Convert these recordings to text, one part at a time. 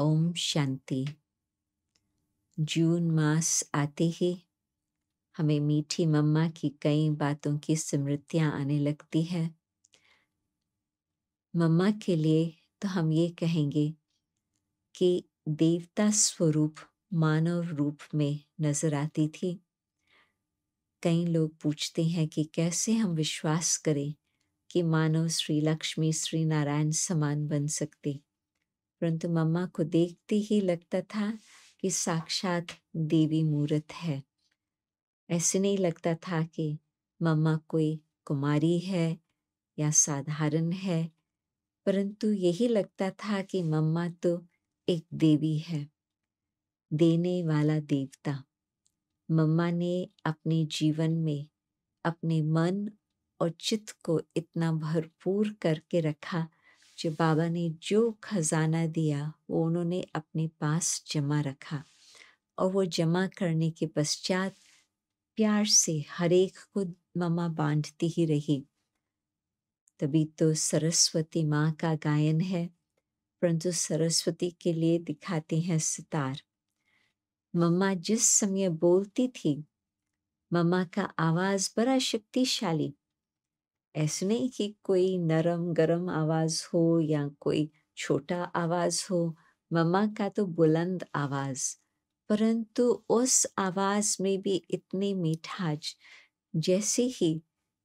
ओम शांति जून मास आते ही हमें मीठी मम्मा की कई बातों की स्मृतियाँ आने लगती है मम्मा के लिए तो हम ये कहेंगे कि देवता स्वरूप मानव रूप में नजर आती थी कई लोग पूछते हैं कि कैसे हम विश्वास करें कि मानव श्री लक्ष्मी श्री नारायण समान बन सकते परंतु मम्मा को देखते ही लगता था कि साक्षात देवी मूर्त है ऐसे नहीं लगता था कि मम्मा कोई कुमारी है या साधारण है परंतु यही लगता था कि मम्मा तो एक देवी है देने वाला देवता मम्मा ने अपने जीवन में अपने मन और चित्त को इतना भरपूर करके रखा जो बाबा ने जो खजाना दिया वो उन्होंने अपने पास जमा रखा और वो जमा करने के पश्चात प्यार से हरेक को ममा बांटती ही रही तभी तो सरस्वती माँ का गायन है परंतु सरस्वती के लिए दिखाते हैं सितार मम्मा जिस समय बोलती थी मम्मा का आवाज बड़ा शक्तिशाली ऐसे नहीं कि कोई नरम गरम आवाज हो या कोई छोटा आवाज हो मम्मा का तो बुलंद आवाज परंतु उस आवाज में भी इतनी मिठाज जैसे ही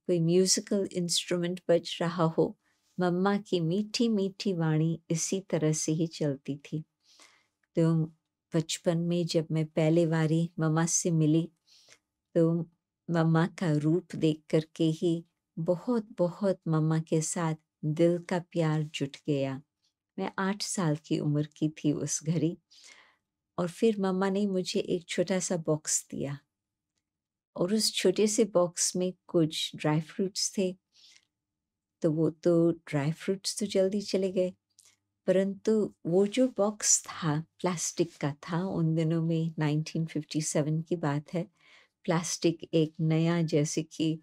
कोई म्यूजिकल इंस्ट्रूमेंट बज रहा हो मम्मा की मीठी मीठी वाणी इसी तरह से ही चलती थी तो बचपन में जब मैं पहले बारी मम्मा से मिली तो मम्मा का रूप देख करके ही बहुत बहुत मम्मा के साथ दिल का प्यार जुट गया मैं आठ साल की उम्र की थी उस घड़ी और फिर मम्मा ने मुझे एक छोटा सा बॉक्स दिया और उस छोटे से बॉक्स में कुछ ड्राई फ्रूट्स थे तो वो तो ड्राई फ्रूट्स तो जल्दी चले गए परंतु वो जो बॉक्स था प्लास्टिक का था उन दिनों में 1957 की बात है प्लास्टिक एक नया जैसे कि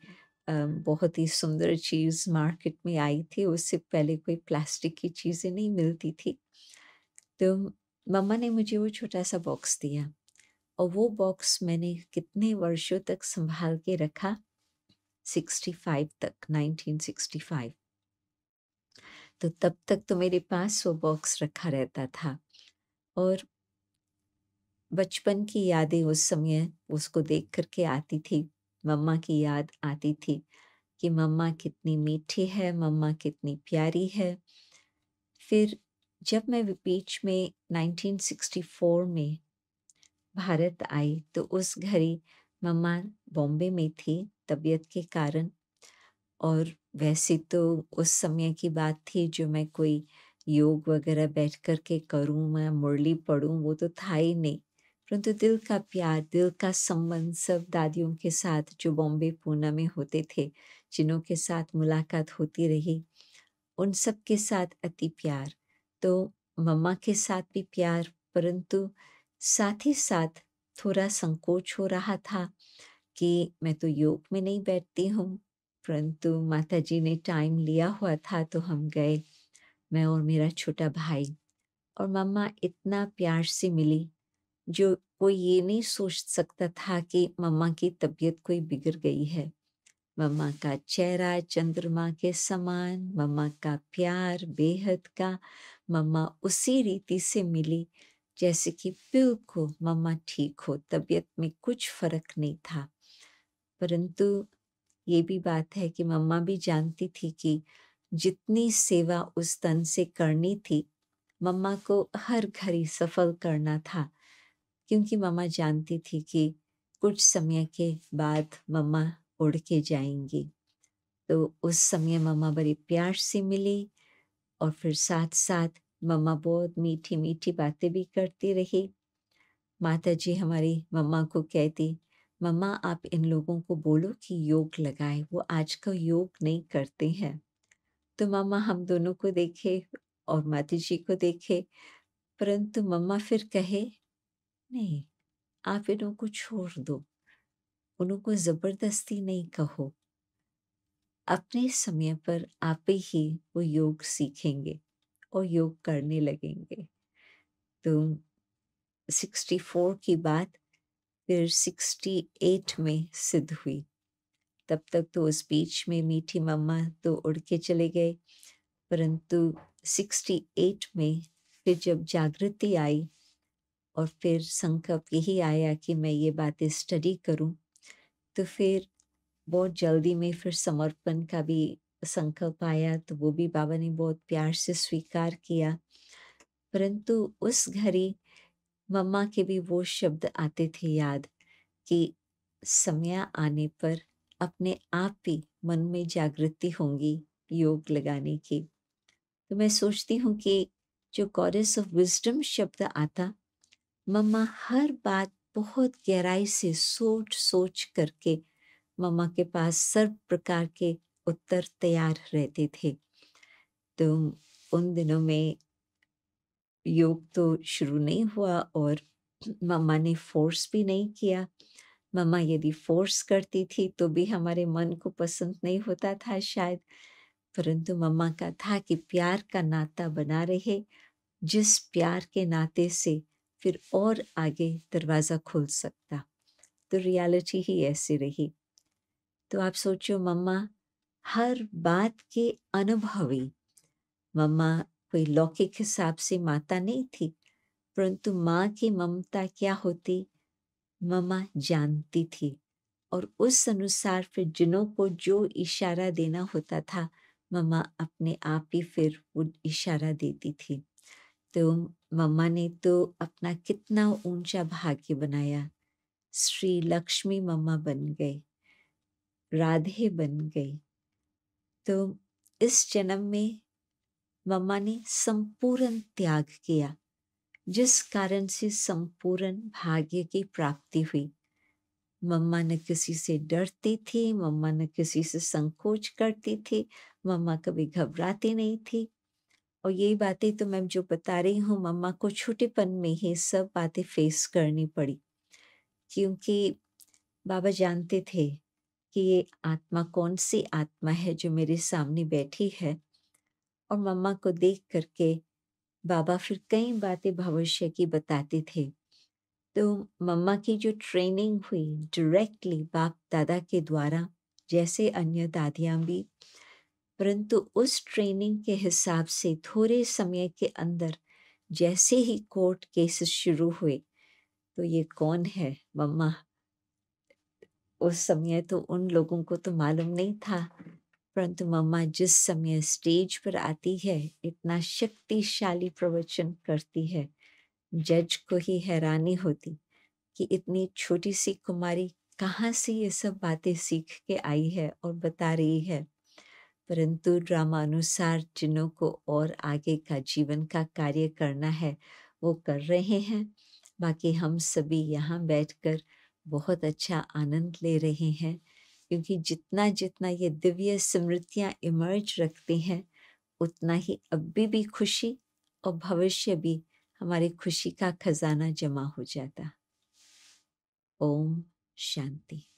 बहुत ही सुंदर चीज़ मार्केट में आई थी उससे पहले कोई प्लास्टिक की चीज़ें नहीं मिलती थी तो मम्मा ने मुझे वो छोटा सा बॉक्स दिया और वो बॉक्स मैंने कितने वर्षों तक संभाल के रखा 65 तक 1965 तो तब तक तो मेरे पास वो बॉक्स रखा रहता था और बचपन की यादें उस समय उसको देख करके आती थी मम्मा की याद आती थी कि मम्मा कितनी मीठी है मम्मा कितनी प्यारी है फिर जब मैं बीच में 1964 में भारत आई तो उस घड़ी मम्मा बॉम्बे में थी तबीयत के कारण और वैसे तो उस समय की बात थी जो मैं कोई योग वगैरह बैठ कर के करूँ मैं मुरली पढ़ूँ वो तो था ही नहीं परंतु दिल का प्यार दिल का संबंध सब दादियों के साथ जो बॉम्बे पूना में होते थे जिन्हों के साथ मुलाकात होती रही उन सब के साथ अति प्यार तो मम्मा के साथ भी प्यार परंतु साथ ही साथ थोड़ा संकोच हो रहा था कि मैं तो योग में नहीं बैठती हूँ परंतु माता जी ने टाइम लिया हुआ था तो हम गए मैं और मेरा छोटा भाई और मम्मा इतना प्यार से मिली जो कोई ये नहीं सोच सकता था कि मम्मा की तबीयत कोई बिगड़ गई है मम्मा का चेहरा चंद्रमा के समान मम्मा का प्यार बेहद का मम्मा उसी रीति से मिली जैसे कि बिल्कुल मम्मा ठीक हो तबीयत में कुछ फर्क नहीं था परंतु ये भी बात है कि मम्मा भी जानती थी कि जितनी सेवा उस तन से करनी थी मम्मा को हर घड़ी सफल करना था क्योंकि मम्मा जानती थी कि कुछ समय के बाद मम्मा उड़ के जाएंगी तो उस समय मम्मा बड़ी प्यार से मिली और फिर साथ साथ मम्मा बहुत मीठी मीठी बातें भी करती रही माता जी हमारी मम्मा को कहती मम्मा आप इन लोगों को बोलो कि योग लगाए वो आज का योग नहीं करते हैं तो मम्मा हम दोनों को देखे और माता जी को देखे परंतु मम्मा फिर कहे नहीं आप इन्हों को छोड़ दो उनको ज़बरदस्ती नहीं कहो अपने समय पर आप ही वो योग सीखेंगे और योग करने लगेंगे तो 64 की बात फिर 68 में सिद्ध हुई तब तक तो उस बीच में मीठी मम्मा तो उड़ के चले गए परंतु 68 में फिर जब जागृति आई और फिर संकल्प यही आया कि मैं ये बातें स्टडी करूं तो फिर बहुत जल्दी में फिर समर्पण का भी संकल्प आया तो वो भी बाबा ने बहुत प्यार से स्वीकार किया परंतु उस घड़ी मम्मा के भी वो शब्द आते थे याद कि समय आने पर अपने आप ही मन में जागृति होंगी योग लगाने की तो मैं सोचती हूँ कि जो गॉडेस ऑफ विजडम शब्द आता मम्मा हर बात बहुत गहराई से सोच सोच करके मम्मा के पास सर्व प्रकार के उत्तर तैयार रहते थे तो उन दिनों में योग तो शुरू नहीं हुआ और मम्मा ने फोर्स भी नहीं किया मम्मा यदि फोर्स करती थी तो भी हमारे मन को पसंद नहीं होता था शायद परंतु मम्मा का था कि प्यार का नाता बना रहे जिस प्यार के नाते से फिर और आगे दरवाज़ा खोल सकता तो रियलिटी ही ऐसी रही तो आप सोचो मम्मा हर बात के अनुभवी मम्मा कोई लौकिक हिसाब से माता नहीं थी परंतु माँ की ममता क्या होती मम्मा जानती थी और उस अनुसार फिर जिनों को जो इशारा देना होता था मम्मा अपने आप ही फिर वो इशारा देती थी तो मम्मा ने तो अपना कितना ऊंचा भाग्य बनाया श्री लक्ष्मी मम्मा बन गए राधे बन गई तो इस जन्म में मम्मा ने संपूर्ण त्याग किया जिस कारण से संपूर्ण भाग्य की प्राप्ति हुई मम्मा न किसी से डरती थी मम्मा न किसी से संकोच करती थी मम्मा कभी घबराती नहीं थी और यही बातें तो मैम जो बता रही हूँ मम्मा को छोटेपन में ही सब बातें फेस करनी पड़ी क्योंकि बाबा जानते थे कि ये आत्मा कौन सी आत्मा है जो मेरे सामने बैठी है और मम्मा को देख करके बाबा फिर कई बातें भविष्य की बताते थे तो मम्मा की जो ट्रेनिंग हुई डायरेक्टली बाप दादा के द्वारा जैसे अन्य दादियाँ भी परंतु उस ट्रेनिंग के हिसाब से थोड़े समय के अंदर जैसे ही कोर्ट केसेस शुरू हुए तो ये कौन है मम्मा उस समय तो उन लोगों को तो मालूम नहीं था परंतु मम्मा जिस समय स्टेज पर आती है इतना शक्तिशाली प्रवचन करती है जज को ही हैरानी होती कि इतनी छोटी सी कुमारी कहाँ से ये सब बातें सीख के आई है और बता रही है परंतु ड्रामानुसार जिन्हों को और आगे का जीवन का कार्य करना है वो कर रहे हैं बाकी हम सभी यहाँ बैठकर बहुत अच्छा आनंद ले रहे हैं क्योंकि जितना जितना ये दिव्य स्मृतियाँ इमर्ज रखती हैं उतना ही अभी भी खुशी और भविष्य भी हमारी खुशी का खजाना जमा हो जाता ओम शांति